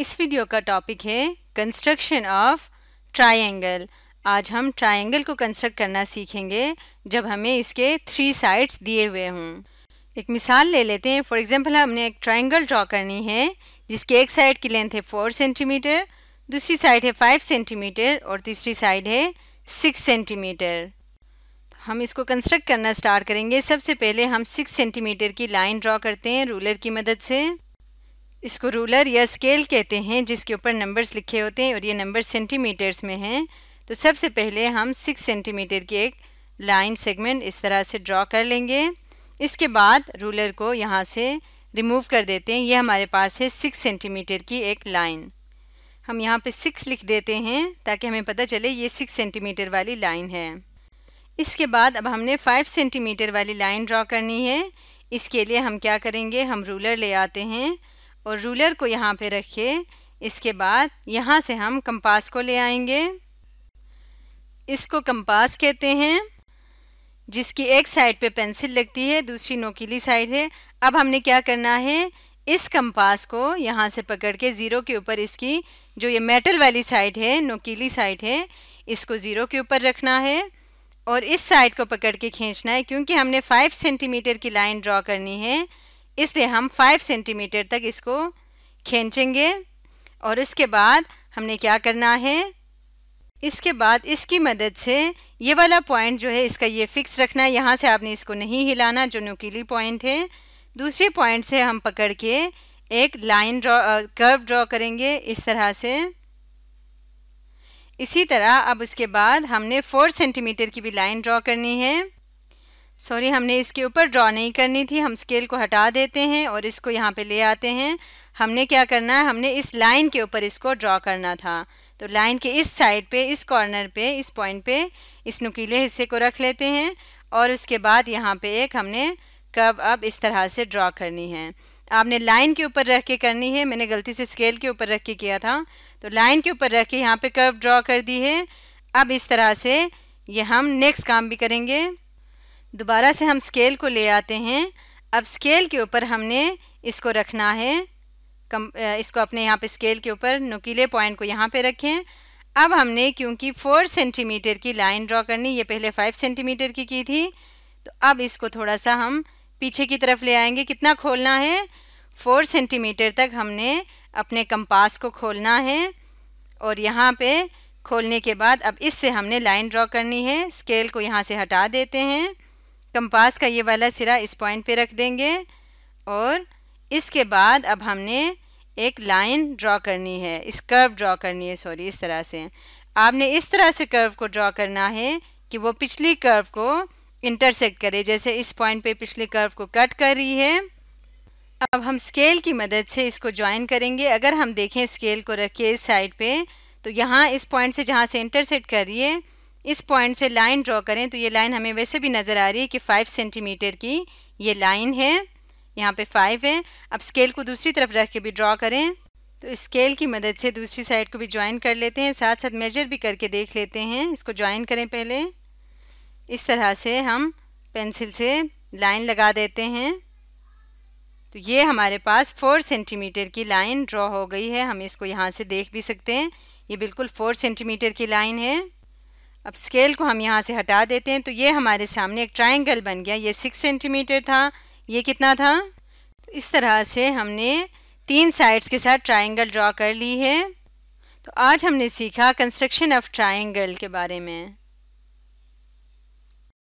इस वीडियो का टॉपिक है कंस्ट्रक्शन ऑफ ट्रायंगल आज हम ट्रायंगल को कंस्ट्रक्ट करना सीखेंगे जब हमें इसके थ्री साइड्स दिए हुए हों एक मिसाल ले लेते हैं फॉर एग्जांपल हमने एक ट्रायंगल ड्रॉ करनी है जिसके एक साइड की लेंथ है फोर सेंटीमीटर दूसरी साइड है फाइव सेंटीमीटर और तीसरी साइड है सिक्स सेंटीमीटर हम इसको कंस्ट्रक्ट करना स्टार्ट करेंगे सबसे पहले हम सिक्स सेंटीमीटर की लाइन ड्रॉ करते हैं रूलर की मदद से इसको रूलर या स्केल कहते हैं जिसके ऊपर नंबर्स लिखे होते हैं और ये नंबर सेंटीमीटर्स में हैं तो सबसे पहले हम सिक्स सेंटीमीटर की एक लाइन सेगमेंट इस तरह से ड्रॉ कर लेंगे इसके बाद रूलर को यहाँ से रिमूव कर देते हैं ये हमारे पास है सिक्स सेंटीमीटर की एक लाइन हम यहाँ पे सिक्स लिख देते हैं ताकि हमें पता चले ये सिक्स सेंटीमीटर वाली लाइन है इसके बाद अब हमने फाइव सेंटीमीटर वाली लाइन ड्रॉ करनी है इसके लिए हम क्या करेंगे हम रूलर ले आते हैं और रूलर को यहाँ पे रखिए इसके बाद यहाँ से हम कंपास को ले आएंगे इसको कंपास कहते हैं जिसकी एक साइड पे पेंसिल लगती है दूसरी नोकीली साइड है अब हमने क्या करना है इस कंपास को यहाँ से पकड़ के ज़ीरो के ऊपर इसकी जो ये मेटल वाली साइड है नोकीली साइड है इसको ज़ीरो के ऊपर रखना है और इस साइड को पकड़ के खींचना है क्योंकि हमने फाइव सेंटीमीटर की लाइन ड्रॉ करनी है इसलिए हम 5 सेंटीमीटर तक इसको खींचेंगे और इसके बाद हमने क्या करना है इसके बाद इसकी मदद से ये वाला पॉइंट जो है इसका ये फिक्स रखना है यहाँ से आपने इसको नहीं हिलाना जो नुकीली पॉइंट है दूसरे पॉइंट से हम पकड़ के एक लाइन ड्रॉ कर्व ड्रॉ करेंगे इस तरह से इसी तरह अब उसके बाद हमने फोर सेंटीमीटर की भी लाइन ड्रॉ करनी है सॉरी हमने इसके ऊपर ड्रॉ नहीं करनी थी हम स्केल को हटा देते हैं और इसको यहाँ पे ले आते हैं हमने क्या करना है हमने इस लाइन के ऊपर इसको ड्रॉ करना था तो लाइन के इस साइड पे इस कॉर्नर पे इस पॉइंट पे इस नुकीले हिस्से को रख लेते हैं और उसके बाद यहाँ पे एक हमने कब अब इस तरह से ड्रॉ करनी है आपने लाइन के ऊपर रख के करनी है मैंने गलती से स्केल के ऊपर रख के किया था तो लाइन के ऊपर रख के यहाँ पे कर्व ड्रॉ कर दी है अब इस तरह से ये हम नेक्स्ट काम भी करेंगे दोबारा से हम स्केल को ले आते हैं अब स्केल के ऊपर हमने इसको रखना है कम इसको अपने यहाँ पे स्केल के ऊपर नुकीले पॉइंट को यहाँ पे रखें अब हमने क्योंकि फोर सेंटीमीटर की लाइन ड्रॉ करनी ये पहले फाइव सेंटीमीटर की की थी तो अब इसको थोड़ा सा हम पीछे की तरफ ले आएंगे कितना खोलना है फोर सेंटीमीटर तक हमने अपने कंपास को खोलना है और यहाँ पे खोलने के बाद अब इससे हमने लाइन ड्रॉ करनी है स्केल को यहाँ से हटा देते हैं कंपास का ये वाला सिरा इस पॉइंट पे रख देंगे और इसके बाद अब हमने एक लाइन ड्रॉ करनी है इस कर्व ड्रॉ करनी है सॉरी इस तरह से आपने इस तरह से कर्व को ड्रॉ करना है कि वो पिछली कर्व को इंटरसेक्ट करे जैसे इस पॉइंट पे पिछली कर्व को कट कर रही है अब हम स्केल की मदद से इसको ज्वाइन करेंगे अगर हम देखें स्केल को रखिए इस साइड पे तो यहाँ इस पॉइंट से जहाँ से इंटरसेक्ट है इस पॉइंट से लाइन ड्रॉ करें तो ये लाइन हमें वैसे भी नज़र आ रही है कि फाइव सेंटीमीटर की ये लाइन है यहाँ पे फाइव है अब स्केल को दूसरी तरफ रख के भी ड्रॉ करें तो स्केल की मदद से दूसरी साइड को भी ज्वाइन कर लेते हैं साथ साथ मेजर भी करके देख लेते हैं इसको ज्वाइन करें पहले इस तरह से हम पेंसिल से लाइन लगा देते हैं तो ये हमारे पास फोर सेंटीमीटर की लाइन ड्रॉ हो गई है हम इसको यहाँ से देख भी सकते हैं ये बिल्कुल फोर सेंटीमीटर की लाइन है अब स्केल को हम यहाँ से हटा देते हैं तो ये हमारे सामने एक ट्राइंगल बन गया ये सिक्स सेंटीमीटर था ये कितना था तो इस तरह से हमने तीन साइड्स के साथ ट्राइंगल ड्रॉ कर ली है तो आज हमने सीखा कंस्ट्रक्शन ऑफ ट्राइंगल के बारे में